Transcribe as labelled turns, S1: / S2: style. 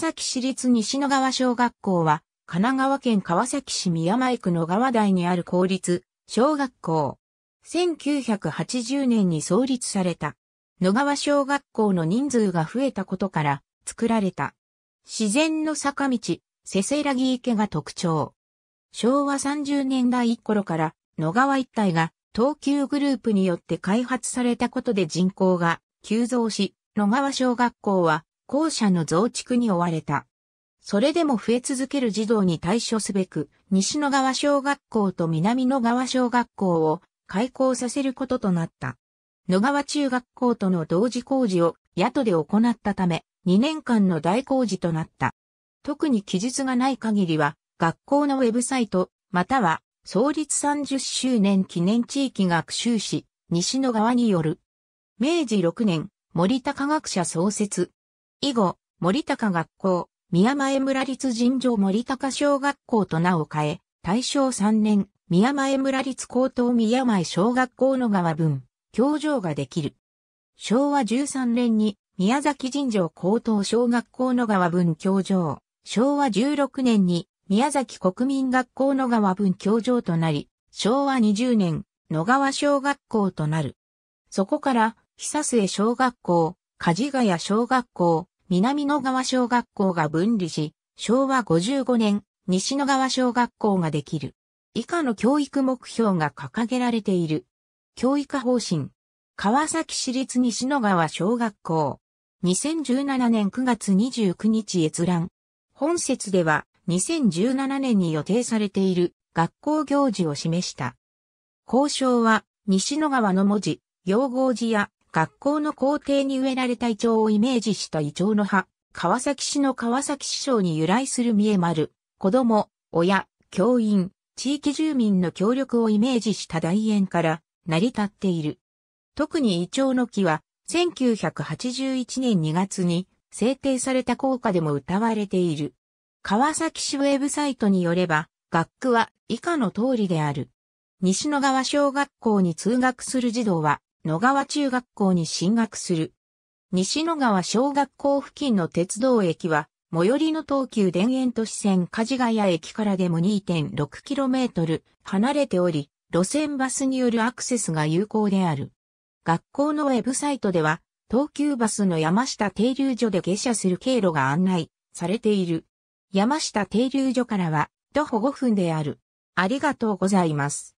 S1: 崎市立西野川小学校は、神奈川県川崎市宮前区野川台にある公立小学校。1980年に創立された。野川小学校の人数が増えたことから作られた。自然の坂道、せせらぎ池が特徴。昭和30年代頃から野川一帯が東急グループによって開発されたことで人口が急増し、野川小学校は校舎の増築に追われた。それでも増え続ける児童に対処すべく、西野川小学校と南野川小学校を開校させることとなった。野川中学校との同時工事を宿で行ったため、2年間の大工事となった。特に記述がない限りは、学校のウェブサイト、または創立30周年記念地域学習史、西野川による。明治6年、森田科学者創設、以後、森高学校、宮前村立尋常森高小学校と名を変え、大正3年、宮前村立高等宮前小学校の川分、教場ができる。昭和13年に、宮崎尋常高等小学校の川分教場、昭和16年に、宮崎国民学校野川分教場となり、昭和20年、野川小学校となる。そこから、久末小学校、梶ヶ谷小学校、南野川小学校が分離し、昭和55年、西野川小学校ができる。以下の教育目標が掲げられている。教育方針。川崎市立西野川小学校。2017年9月29日閲覧。本節では2017年に予定されている学校行事を示した。交渉は西野川の文字、用語字や学校の校庭に植えられた胃腸をイメージした胃腸の葉、川崎市の川崎市長に由来する三重丸、子供、親、教員、地域住民の協力をイメージした大園から成り立っている。特に胃腸の木は、1981年2月に制定された効果でも歌われている。川崎市ウェブサイトによれば、学区は以下の通りである。西野川小学校に通学する児童は、野川中学校に進学する。西野川小学校付近の鉄道駅は、最寄りの東急田園都市線梶ヶ谷駅からでも 2.6km 離れており、路線バスによるアクセスが有効である。学校のウェブサイトでは、東急バスの山下停留所で下車する経路が案内されている。山下停留所からは、徒歩5分である。ありがとうございます。